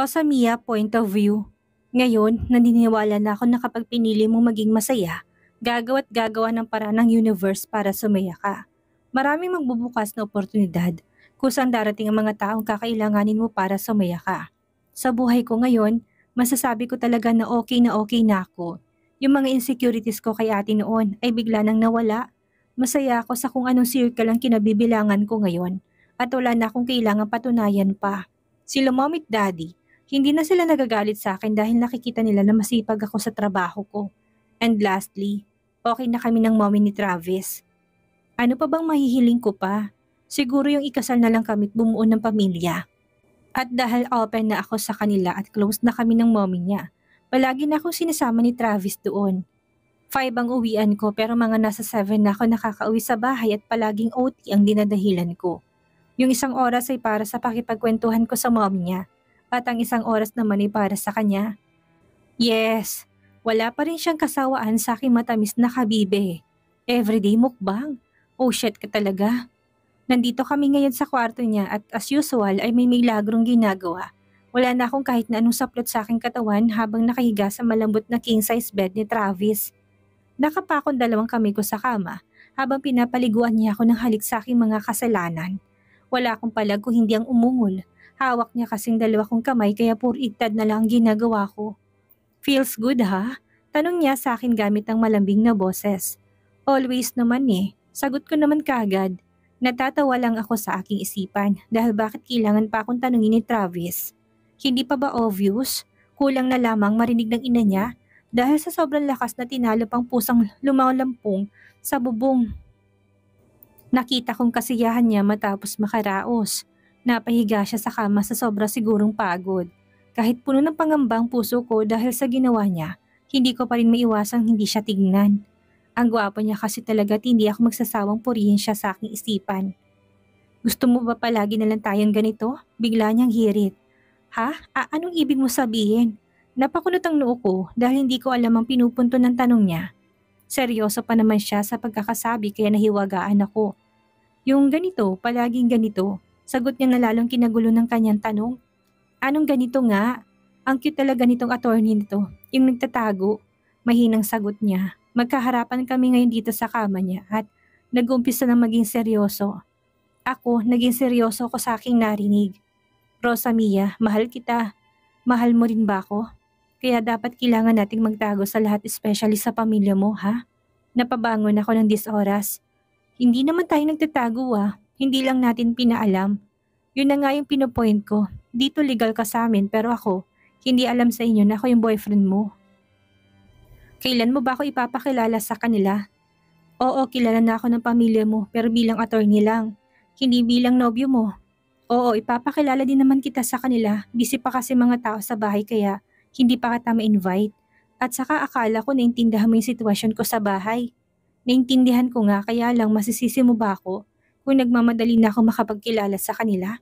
Rosa Mia point of view. Ngayon, naniniwala na ako na kapag pinili mong maging masaya, gagawa't gagawa ng paraan ng universe para sumaya ka. Maraming magbubukas na oportunidad kung saan darating ang mga taong kakailanganin mo para sumaya ka. Sa buhay ko ngayon, masasabi ko talaga na okay na okay na ako. Yung mga insecurities ko kay ate noon ay bigla nang nawala. Masaya ako sa kung anong circle ang kinabibilangan ko ngayon at wala na akong kailangan patunayan pa. Si mom daddy, hindi na sila nagagalit sa akin dahil nakikita nila na masipag ako sa trabaho ko. And lastly, okay na kami ng mommy ni Travis. Ano pa bang mahihiling ko pa? Siguro yung ikasal na lang kami bumuo ng pamilya. At dahil open na ako sa kanila at close na kami ng mommy niya, palagi na akong sinasama ni Travis doon. Five ang uwian ko pero mga nasa seven na ako nakakauwi sa bahay at palaging OT ang dinadahilan ko. Yung isang oras ay para sa pakipagkwentuhan ko sa mommy niya at ang isang oras naman ay para sa kanya. Yes, wala pa rin siyang kasawaan sa aking matamis na kabibe. Everyday mukbang. Oh shit ka talaga. Nandito kami ngayon sa kwarto niya at as usual ay may milagrong ginagawa. Wala na akong kahit na anong saplot sa aking katawan habang nakahiga sa malambot na king-size bed ni Travis. Nakapakon dalawang kami ko sa kama habang pinapaliguan niya ako ng halik sa aking mga kasalanan. Wala akong palag kung hindi ang umungol Hawak niya kasing dalawa kong kamay kaya pur puriktad na lang ginagawa ko. Feels good ha? Tanong niya sa akin gamit ang malambing na boses. Always naman eh. Sagot ko naman kaagad. Natatawa lang ako sa aking isipan dahil bakit kailangan pa akong tanungin ni Travis? Hindi pa ba obvious? Kulang na lamang marinig ng ina niya dahil sa sobrang lakas na tinalo pang pusang lumalampong sa bubong. Nakita kong kasiyahan niya matapos makaraos. Napahiga siya sa kama sa sobra sigurong pagod. Kahit puno ng pangambang puso ko dahil sa ginawa niya, hindi ko pa rin maiwasang hindi siya tignan. Ang gwapo niya kasi talaga at hindi ako magsasawang purihin siya sa aking isipan. Gusto mo ba palagi na lang tayong ganito? Bigla niyang hirit. Ha? A anong ibig mo sabihin? Napakunot ang noo ko dahil hindi ko alam ang pinupunto ng tanong niya. Seryoso pa naman siya sa pagkakasabi kaya nahiwagaan ako. Yung ganito, palaging ganito. Sagot niya na lalong kinagulo ng kanyang tanong. Anong ganito nga? Ang cute talaga nitong attorney nito, yung nagtatago. Mahinang sagot niya. Magkaharapan kami ngayon dito sa kama niya at nag-umpisa na maging seryoso. Ako, naging seryoso ko sa aking narinig. Rosa Mia, mahal kita. Mahal mo rin ba ako? Kaya dapat kailangan nating magtago sa lahat especially sa pamilya mo, ha? Napabangon ako ng dis oras. Hindi naman tayo nagtatago ah. Hindi lang natin pinaalam. Yun na nga yung pinopoint ko. Dito legal ka sa amin pero ako, hindi alam sa inyo na ako yung boyfriend mo. Kailan mo ba ako ipapakilala sa kanila? Oo, kilala na ako ng pamilya mo pero bilang attorney lang. Hindi bilang nobyo mo. Oo, ipapakilala din naman kita sa kanila. Busy pa kasi mga tao sa bahay kaya hindi pa kita ma-invite. At saka akala ko naintindihan mo yung sitwasyon ko sa bahay. Naintindihan ko nga kaya lang masisisi mo ba ako? kung nagmamadali na ako makapagkilala sa kanila?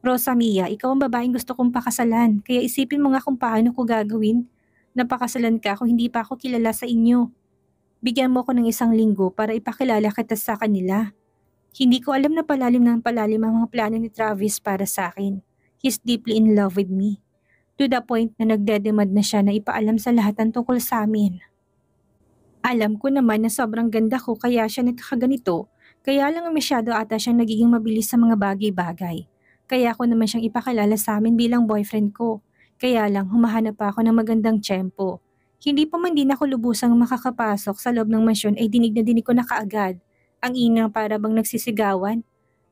Rosa Mia, ikaw ang babaeng gusto kong pakasalan, kaya isipin mo nga kung paano ko gagawin. Napakasalan ka kung hindi pa ako kilala sa inyo. Bigyan mo ko ng isang linggo para ipakilala kita sa kanila. Hindi ko alam na palalim ng palalim ang mga plano ni Travis para sa akin. He's deeply in love with me. To the point na nagdedemand na siya na ipaalam sa lahat ang tungkol sa amin. Alam ko naman na sobrang ganda ko kaya siya nagkakaganito kaya lang masyado ata siyang nagiging mabilis sa mga bagay-bagay. Kaya ako naman siyang ipakalala sa amin bilang boyfriend ko. Kaya lang humahanap pa ako ng magandang tsempo. Hindi pa man din ako lubusang makakapasok sa loob ng mansyon ay dinig na dinig ko na kaagad. Ang inang para bang nagsisigawan.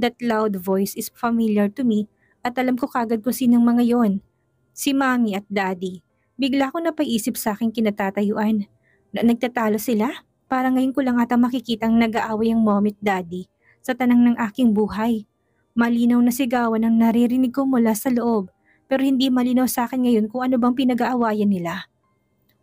That loud voice is familiar to me at alam ko kagad kung sinang mga yon. Si mami at daddy. Bigla ko napaisip sa aking kinatatayuan. Na nagtatalo sila? Para ngayon ko lang ata makikitang nag-aaway ang mom at daddy sa tanang ng aking buhay. Malinaw na sigawan ang naririnig ko mula sa loob pero hindi malinaw sa akin ngayon kung ano bang pinag-aawayan nila.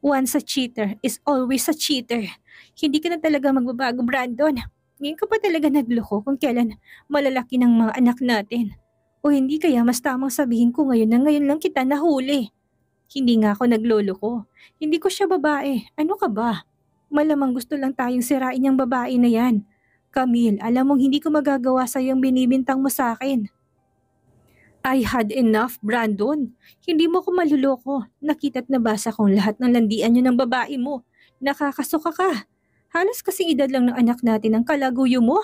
Once a cheater is always a cheater. Hindi ka na talaga magbabago, Brandon. Ngayon ka pa talaga nagloko kung kailan malalaki ng mga anak natin. O hindi kaya mas tamang sabihin ko ngayon na ngayon lang kita nahuli. Hindi nga ako naglolo ko. Hindi ko siya babae. Ano ka ba? Malamang gusto lang tayong sirain yung babae na yan. Camille, alam mong hindi ko magagawa sa yung binibintang mo sa akin. I had enough, Brandon. Hindi mo ko maluloko. at nabasa kong lahat ng landian niyo ng babae mo. Nakakasuka ka. Halos kasi edad lang ng anak natin ang kalaguyo mo.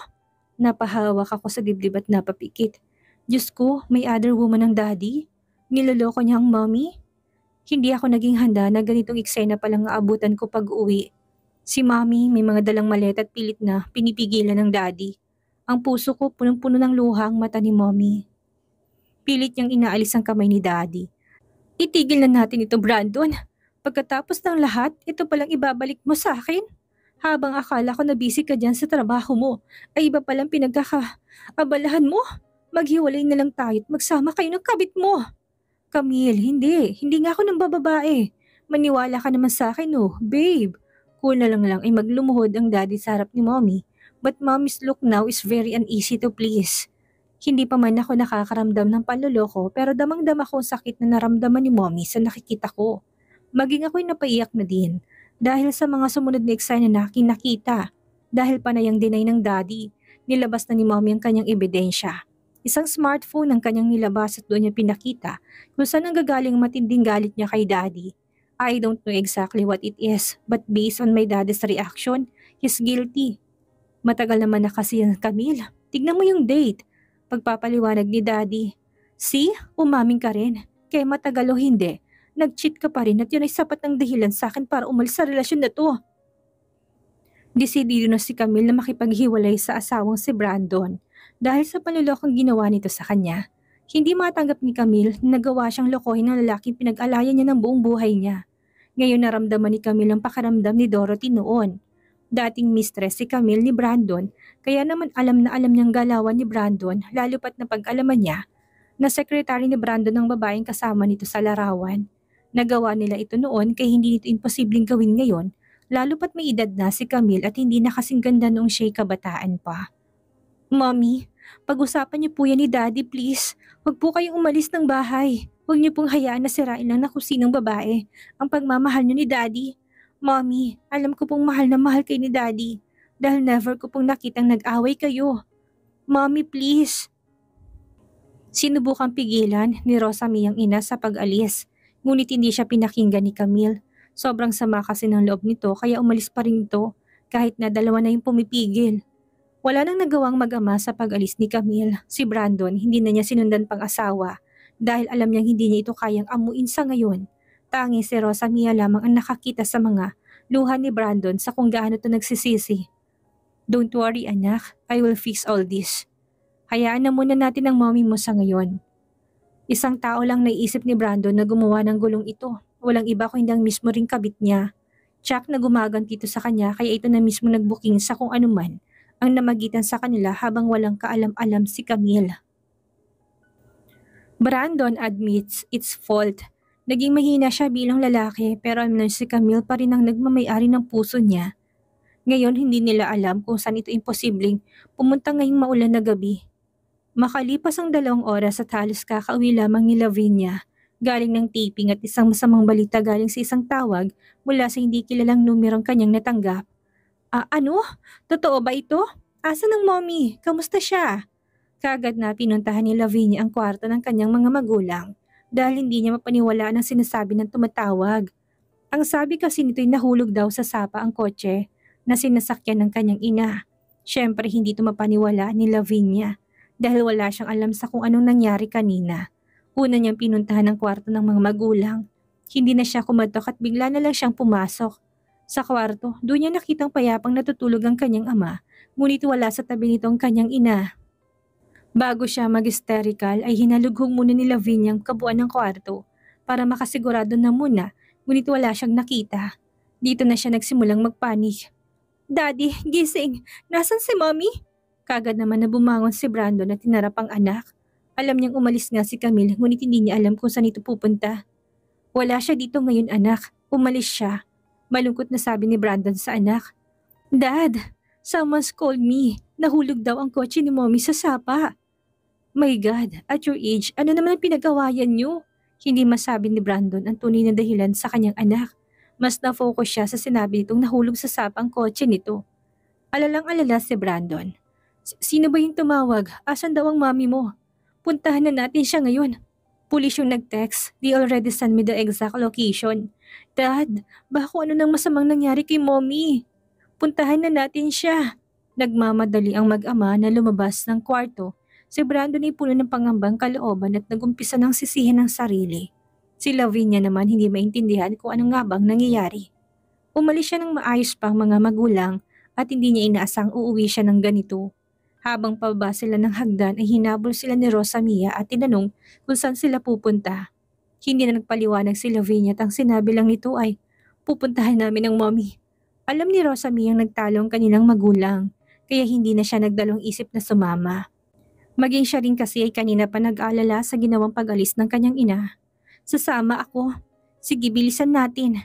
Napahawak ako sa dibdib at napapikit. Diyos ko, may other woman ang daddy? Niloloko niya ang mommy? Hindi ako naging handa na ganitong eksena palang aabutan ko pag uwi Si mami may mga dalang maleta at pilit na pinipigilan ng daddy. Ang puso ko punong-puno ng luha ang mata ni mommy. Pilit niyang inaalis ang kamay ni daddy. Itigil na natin ito, Brandon. Pagkatapos ng lahat, ito palang ibabalik mo sa akin. Habang akala ko na busy ka dyan sa trabaho mo, ay iba palang pinagkakaabalahan mo. Maghiwalay na lang tayo at magsama kayo ng kabit mo. Camille, hindi. Hindi nga ako ng bababae. Maniwala ka naman sa akin, oh, babe ko na lang lang ay maglumuhod ang daddy sa harap ni mommy. But mommy's look now is very uneasy to please. Hindi pa man ako nakakaramdam ng paluloko pero damang-dama ko ang sakit na naramdaman ni mommy sa nakikita ko. Maging ako'y napaiyak na din dahil sa mga sumunod na eksena na kinakita. Dahil panayang deny ng daddy, nilabas na ni mommy ang kanyang ebidensya. Isang smartphone ang kanyang nilabas at doon niya pinakita kung saan ang gagaling matinding galit niya kay daddy I don't know exactly what it is, but based on my dad's reaction, he's guilty. Matagal naman na kasi yan, Camille. Tignan mo yung date. Pagpapaliwanag ni daddy. See, umaming ka rin. Kaya matagal o hindi, nag-cheat ka pa rin at yun ay sapat ng dahilan sa akin para umalis sa relasyon na to. Desidido na si Camille na makipaghiwalay sa asawang si Brandon dahil sa panlulokong ginawa nito sa kanya. Hindi matanggap ni Camille na nagawa siyang lokohin ng lalaking pinag-alayan niya ng buong buhay niya. Ngayon naramdaman ni Camille ang pakaramdam ni Dorothy noon. Dating mistress si Camille ni Brandon, kaya naman alam na alam niyang galawan ni Brandon lalo pat napag-alaman niya na sekretary ni Brandon ang babaeng kasama nito sa larawan. Nagawa nila ito noon kaya hindi ito imposibleng gawin ngayon, lalo pat may edad na si Camille at hindi na kasing ganda noong siya'y kabataan pa. Mommy, pag-usapan niyo po yan ni Daddy please. Huwag po kayong umalis ng bahay. Huwag niyo pong hayaan na sirain lang na kung sinong babae ang pagmamahal niyo ni Daddy. Mommy, alam ko pong mahal na mahal kayo ni Daddy dahil never ko pong nakitang nag-away kayo. Mommy, please. Sinubukang pigilan ni Rosamie ang ina sa pag-alis, ngunit hindi siya pinakinggan ni Camille. Sobrang sama kasi ng loob nito kaya umalis pa rin ito kahit na dalawa na yung pumipigil. Wala nang nagawang mag-ama sa pag-alis ni Camille. Si Brandon hindi na niya sinundan pang asawa dahil alam niyang hindi niya ito kayang amuin sa ngayon. Tangi si Rosa Mia lamang ang nakakita sa mga luha ni Brandon sa kung gaano ito nagsisisi. Don't worry anak, I will fix all this. Hayaan na muna natin ang mommy mo sa ngayon. Isang tao lang naisip ni Brandon na gumawa ng gulong ito. Walang iba kundi ang mismo ring kabit niya. Chuck na gumaganti ito sa kanya kaya ito na mismo nagbuking sa kung anuman ang namagitan sa kanila habang walang kaalam-alam si Camille. Brandon admits it's fault. Naging mahina siya bilang lalaki pero alam si Camille pa rin ang nagmamayari ng puso niya. Ngayon hindi nila alam kung saan ito imposibleng pumunta ngayong maulan na gabi. Makalipas ang dalawang oras sa halos kakauwi lamang ni Lavinia galing ng taping at isang masamang balita galing sa isang tawag mula sa hindi kilalang numerong kanyang natanggap. Ah, ano? Totoo ba ito? Asa ng mommy? Kamusta siya? Kaagad na pinuntahan ni Lavinia ang kwarto ng kanyang mga magulang dahil hindi niya mapaniwalaan ang sinasabi ng tumatawag. Ang sabi kasi nito'y nahulog daw sa sapa ang kotse na sinasakyan ng kanyang ina. Siyempre hindi ito mapaniwala ni Lavinia dahil wala siyang alam sa kung anong nangyari kanina. Una niyang pinuntahan ang kwarto ng mga magulang. Hindi na siya kumatok at bigla na lang siyang pumasok. Sa kwarto, doon niya nakitang payapang natutulog ang kanyang ama, ngunit wala sa tabi nito ang kanyang ina. Bago siya mag-hysterical ay hinalughog muna ni Lavinia ang kabuuan ng kwarto para makasigurado na muna ngunit wala siyang nakita. Dito na siya nagsimulang magpanik. Daddy, gising! Nasaan si mommy? Kagad naman na bumangon si Brandon na tinarap ang anak. Alam niyang umalis nga si Camille ngunit hindi niya alam kung saan ito pupunta. Wala siya dito ngayon anak. Umalis siya. Malungkot na sabi ni Brandon sa anak. Dad, someone's called me. Nahulog daw ang kotse ni mommy sa sapa. My God, at your age, ano naman ang pinagawayan niyo? Hindi masabi ni Brandon ang tunay na dahilan sa kanyang anak. Mas na-focus siya sa sinabi nitong nahulog sa sapang kotse nito. Alalang-alala si Brandon. Sino ba yung tumawag? Asan daw ang mami mo? Puntahan na natin siya ngayon. Pulis yung nag-text. They already sent me the exact location. Dad, bako ano nang masamang nangyari kay mommy? Puntahan na natin siya. Nagmamadali ang mag-ama na lumabas ng kwarto Si Brandon ay puno ng pangambang kalooban at nagumpisa ng sisihin ang sarili. Si Lavinia naman hindi maintindihan kung ano nga bang nangyayari. Umalis siya ng maayos pang mga magulang at hindi niya inaasang uuwi siya ng ganito. Habang pababa sila ng hagdan ay hinabol sila ni Rosamia at tinanong kung saan sila pupunta. Hindi na nagpaliwanag si Lavinia at ang sinabi lang nito ay, pupuntahan namin ang mommy. Alam ni Rosamia ang nagtalo ang kanilang magulang, kaya hindi na siya nagdalong isip na sumama. Maging siya rin kasi ay kanina pa nag-alala sa ginawang pag-alis ng kanyang ina. Sasama ako. Sige, bilisan natin.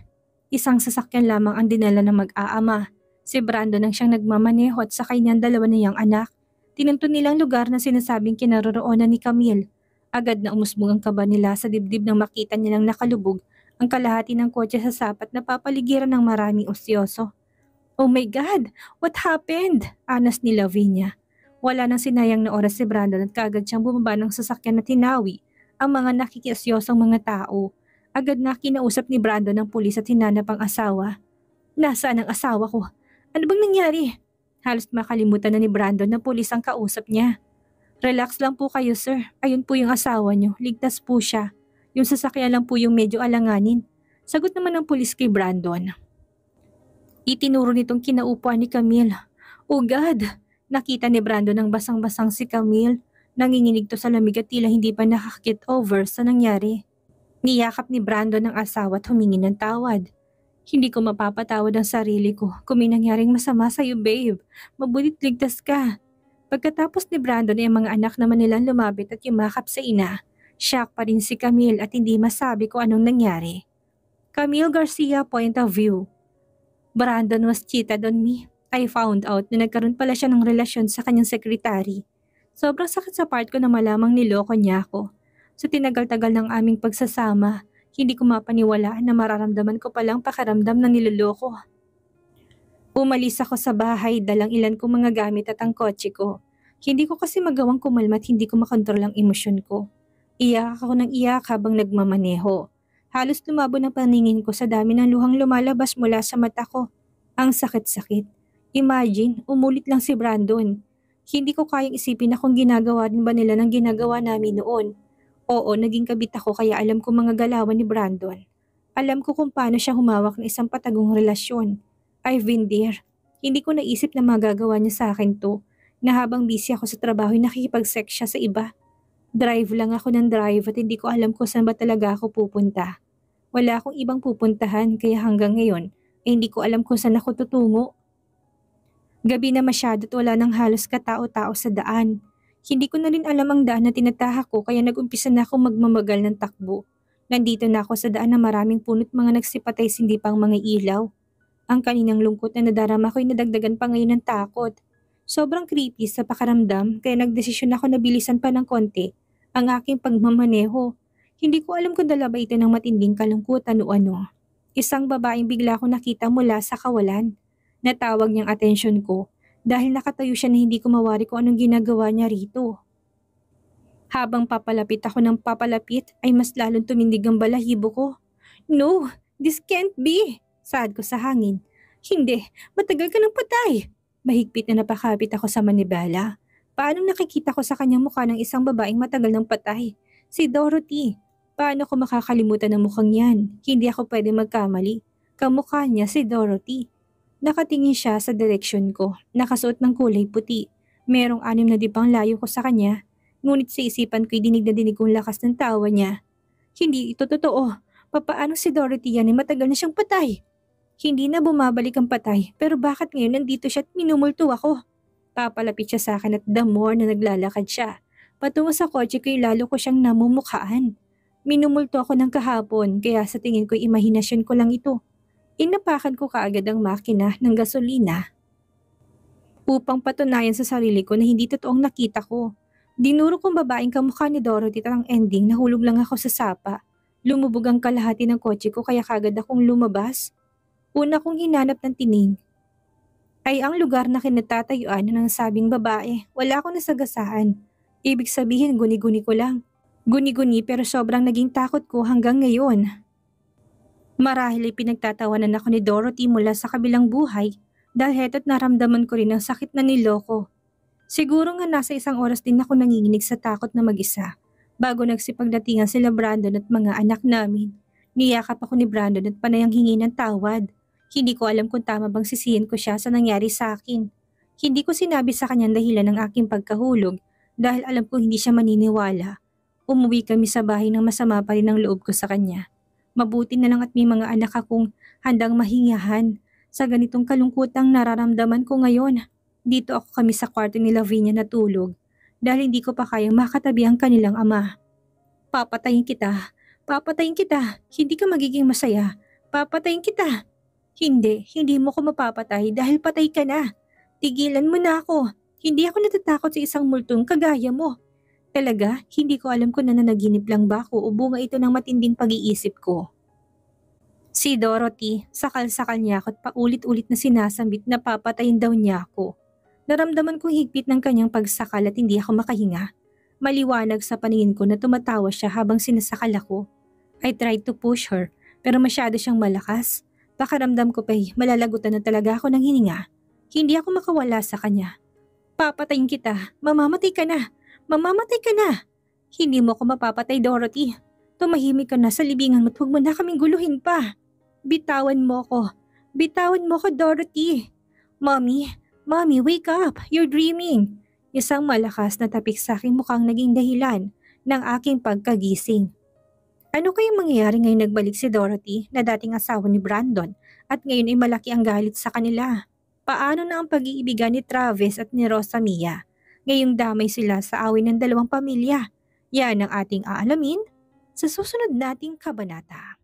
Isang sasakyan lamang ang dinala ng mag-aama. Si Brandon ang siyang nagmamaneho at sa kanyang dalawa niyang anak. Tinanto nilang lugar na sinasabing kinaroroonan ni Camille. Agad na umusbong ang kaba nila sa dibdib nang makita nilang nakalubog ang kalahati ng kotse sa sapat na papaligiran ng maraming usyoso. Oh my God! What happened? Anas ni Lavinia wala nang sinayang na oras si Brandon at kaagad siyang bumaba ng sasakyan na tinawi ang mga nakikiasyosang mga tao. Agad na kinausap ni Brandon ng pulis at hinanap ang asawa. Nasaan ang asawa ko? Ano bang nangyari? Halos makalimutan na ni Brandon na pulis ang kausap niya. Relax lang po kayo sir. Ayun po yung asawa niyo. Ligtas po siya. Yung sasakyan lang po yung medyo alanganin. Sagot naman ng pulis kay Brandon. Itinuro nitong kinaupuan ni Camille. Oh God! Nakita ni Brando ng basang-basang si Camille. Nanginginig to sa lamig at tila hindi pa nakakit over sa nangyari. Niyakap ni Brando ng asawa at humingi ng tawad. Hindi ko mapapatawad ang sarili ko kung may nangyaring masama sa'yo, babe. Mabulit ligtas ka. Pagkatapos ni Brandon ay mga anak naman nilang lumapit at yumakap sa ina, shock pa rin si Camille at hindi masabi kung anong nangyari. Camille Garcia Point of View Brandon was cheated on me I found out na nagkaroon pala siya ng relasyon sa kanyang sekretary. Sobrang sakit sa part ko na malamang niloko niya ako. Sa so, tinagal-tagal ng aming pagsasama, hindi ko mapaniwalaan na mararamdaman ko palang pakaramdam na niloloko. Umalis ako sa bahay dalang ilan kong mga gamit at ang kotse ko. Hindi ko kasi magawang kumalma at hindi ko makontrol ang emosyon ko. Iyak ako ng iyak habang nagmamaneho. Halos lumabo ang paningin ko sa dami ng luhang lumalabas mula sa mata ko. Ang sakit-sakit. Imagine, umulit lang si Brandon. Hindi ko kayang isipin na kung ginagawa din ba nila ng ginagawa namin noon. Oo, naging kabit ako kaya alam ko mga galawan ni Brandon. Alam ko kung paano siya humawak ng isang patagong relasyon. I've been there. hindi ko naisip na magagawa niya sa akin to na habang busy ako sa trabaho ay nakikipag-sex siya sa iba. Drive lang ako ng drive at hindi ko alam kung saan ba talaga ako pupunta. Wala akong ibang pupuntahan kaya hanggang ngayon ay eh, hindi ko alam kung saan ako tutungo. Gabi na masyado at wala nang halos katao-tao sa daan. Hindi ko na rin alam ang daan na tinataha ko kaya nag-umpisa na akong magmamagal ng takbo. Nandito na ako sa daan na maraming puno't mga nagsipatay hindi pang mga ilaw. Ang kaninang lungkot na nadarama ko ay nadagdagan pa ngayon ng takot. Sobrang creepy sa pakaramdam kaya nagdesisyon ako na bilisan pa ng konti ang aking pagmamaneho. Hindi ko alam kung dala ba ito ng matinding kalungkutan o ano. Isang babaeng bigla ko nakita mula sa kawalan. Natawag niyang atensyon ko dahil nakatayo siya na hindi ko mawari kung anong ginagawa niya rito. Habang papalapit ako ng papalapit ay mas lalong tumindig ang balahibo ko. No, this can't be! Saad ko sa hangin. Hindi, matagal ka nang patay! Mahigpit na napakapit ako sa manibala. Paano nakikita ko sa kanyang mukha ng isang babaeng matagal nang patay? Si Dorothy. Paano ko makakalimutan ang mukhang yan? Hindi ako pwede magkamali. Kamukha niya si Dorothy. Nakatingin siya sa direksyon ko, nakasuot ng kulay puti. Merong anim na dibang layo ko sa kanya, ngunit sa isipan ko'y dinig na dinig kong lakas ng tawa niya. Hindi ito totoo. Papaano si Dorothy yan ay matagal na siyang patay? Hindi na bumabalik ang patay, pero bakit ngayon nandito siya at minumulto ako? Papalapit siya sa akin at the more na naglalakad siya. Patungo sa kotse ko'y lalo ko siyang namumukhaan. Minumulto ako ng kahapon, kaya sa tingin ko'y imahinasyon ko lang ito inapakan ko kaagad ang makina ng gasolina upang patunayan sa sarili ko na hindi totoong nakita ko. Dinuro kong babaeng kamukha ni Dorothy at ang ending nahulog lang ako sa sapa. Lumubog ang kalahati ng kotse ko kaya kagad akong lumabas. Una kong hinanap ng tining ay ang lugar na kinatatayuan ng sabing babae. Wala akong nasagasaan. Ibig sabihin guni-guni ko lang. Guni-guni pero sobrang naging takot ko hanggang ngayon. Marahil ay pinagtatawanan ako ni Dorothy mula sa kabilang buhay dahil heto't naramdaman ko rin ang sakit na niloko. Siguro nga nasa isang oras din ako nanginginig sa takot na mag-isa bago nagsipagdatingan sila Brandon at mga anak namin. Niyakap ako ni Brandon at panayang hingi ng tawad. Hindi ko alam kung tama bang sisihin ko siya sa nangyari sa akin. Hindi ko sinabi sa kanya dahilan ng aking pagkahulog dahil alam ko hindi siya maniniwala. Umuwi kami sa bahay ng masama pa rin ang loob ko sa kanya. Mabuti na lang at may mga anak akong handang mahingahan sa ganitong kalungkutang nararamdaman ko ngayon. Dito ako kami sa kwarto ni Lavinia natulog dahil hindi ko pa kayang makatabi ang kanilang ama. Papatayin kita. Papatayin kita. Hindi ka magiging masaya. Papatayin kita. Hindi, hindi mo ko mapapatay dahil patay ka na. Tigilan mo na ako. Hindi ako natatakot sa isang multong kagaya mo. Talaga, hindi ko alam kung nananaginip lang ba ako o bunga ito ng matinding pag-iisip ko. Si Dorothy, sakal-sakal niya ako at paulit-ulit na sinasambit na papatayin daw niya ako. Naramdaman kong higpit ng kanyang pagsakal at hindi ako makahinga. Maliwanag sa paningin ko na tumatawa siya habang sinasakal ako. I tried to push her pero masyado siyang malakas. Pakaramdam ko pa eh, malalagutan na talaga ako ng hininga. Hindi ako makawala sa kanya. Papatayin kita, mamamatay ka na, Mamamatay ka na! Hindi mo ako mapapatay, Dorothy. Tumahimik ka na sa libingan mo at huwag mo na kaming guluhin pa. Bitawan mo ako. Bitawan mo ako, Dorothy. Mommy, Mommy, wake up! You're dreaming! Isang malakas na tapik sa aking mukhang naging dahilan ng aking pagkagising. Ano kayang mangyayari ngayong nagbalik si Dorothy na dating asawa ni Brandon at ngayon ay malaki ang galit sa kanila? Paano na ang pag-iibigan ni Travis at ni Rosa Mia? Ngayong damay sila sa awin ng dalawang pamilya. Yan ang ating aalamin sa susunod nating kabanata.